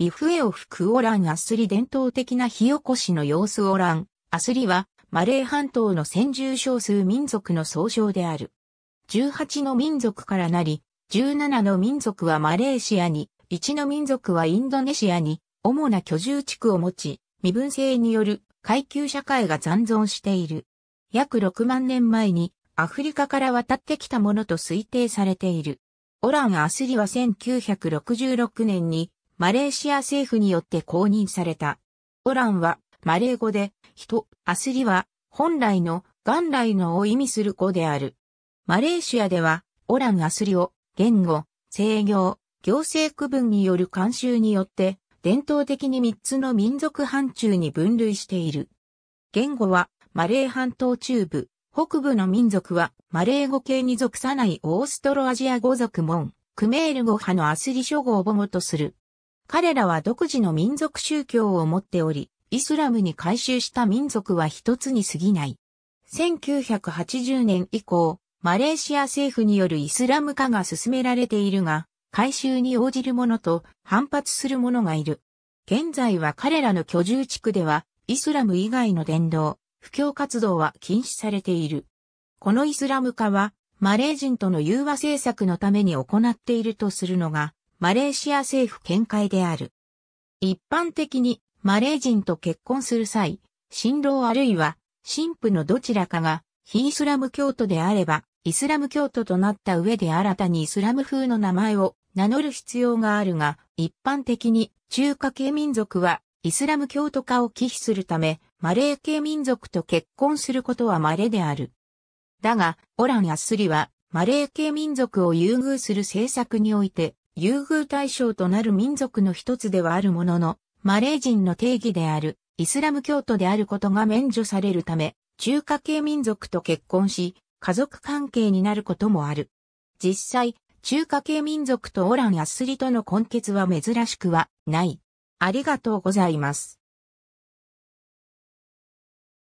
ビフエを吹くオランアスリ伝統的な火起こしの様子オラン、アスリは、マレー半島の先住少数民族の総称である。18の民族からなり、17の民族はマレーシアに、1の民族はインドネシアに、主な居住地区を持ち、身分制による階級社会が残存している。約6万年前にアフリカから渡ってきたものと推定されている。オラン・アスリは1966年にマレーシア政府によって公認された。オランは、マレー語で、人、アスリは、本来の、元来のを意味する語である。マレーシアでは、オランアスリを、言語、制御、行政区分による慣習によって、伝統的に3つの民族範疇に分類している。言語は、マレー半島中部、北部の民族は、マレー語系に属さないオーストロアジア語族門、クメール語派のアスリ諸語を母語とする。彼らは独自の民族宗教を持っており、イスラムに改宗した民族は一つに過ぎない。1980年以降、マレーシア政府によるイスラム化が進められているが、改修に応じる者と反発する者がいる。現在は彼らの居住地区では、イスラム以外の伝道、布教活動は禁止されている。このイスラム化は、マレー人との融和政策のために行っているとするのが、マレーシア政府見解である。一般的にマレー人と結婚する際、新郎あるいは新婦のどちらかが非イスラム教徒であれば、イスラム教徒となった上で新たにイスラム風の名前を名乗る必要があるが、一般的に中華系民族はイスラム教徒化を忌避するため、マレー系民族と結婚することは稀である。だが、オラン・アスリは、マレー系民族を優遇する政策において、優遇対象となる民族の一つではあるものの、マレー人の定義であるイスラム教徒であることが免除されるため、中華系民族と結婚し、家族関係になることもある。実際、中華系民族とオラン・アスリとの根結は珍しくはない。ありがとうございます。